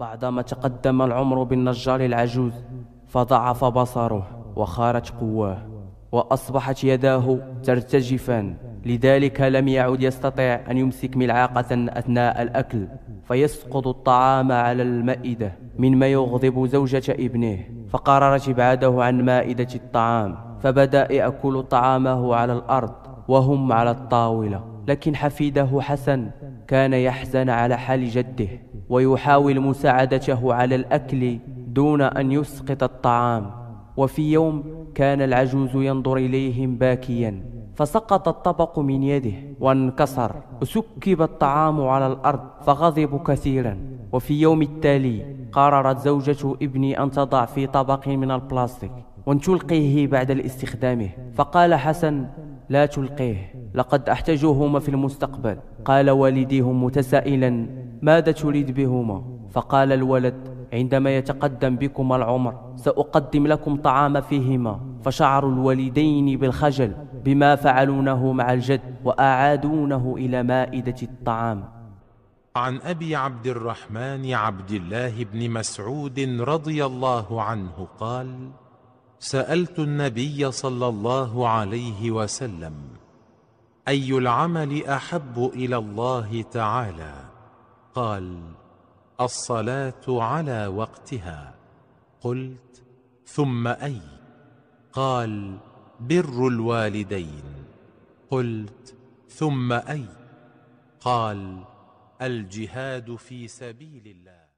بعدما تقدم العمر بالنجار العجوز فضعف بصره وخارت قواه وأصبحت يداه ترتجفان لذلك لم يعد يستطيع أن يمسك ملعقة أثناء الأكل فيسقط الطعام على المائدة مما يغضب زوجة ابنه فقررت إبعاده عن مائدة الطعام فبدأ يأكل طعامه على الأرض وهم على الطاولة لكن حفيده حسن كان يحزن على حال جده ويحاول مساعدته على الأكل دون أن يسقط الطعام وفي يوم كان العجوز ينظر إليهم باكيا فسقط الطبق من يده وانكسر وسكب الطعام على الأرض فغضبوا كثيرا وفي يوم التالي قررت زوجة ابني أن تضع في طبق من البلاستيك وأن تلقيه بعد الاستخدامه فقال حسن لا تلقيه لقد أحتاجهما في المستقبل قال والديهم متسائلا ماذا تريد بهما فقال الولد عندما يتقدم بكما العمر سأقدم لكم طعام فيهما فشعر الوالدين بالخجل بما فعلونه مع الجد وأعادونه إلى مائدة الطعام عن أبي عبد الرحمن عبد الله بن مسعود رضي الله عنه قال سألت النبي صلى الله عليه وسلم أي العمل أحب إلى الله تعالى؟ قال الصلاة على وقتها قلت ثم أي قال بر الوالدين قلت ثم أي قال الجهاد في سبيل الله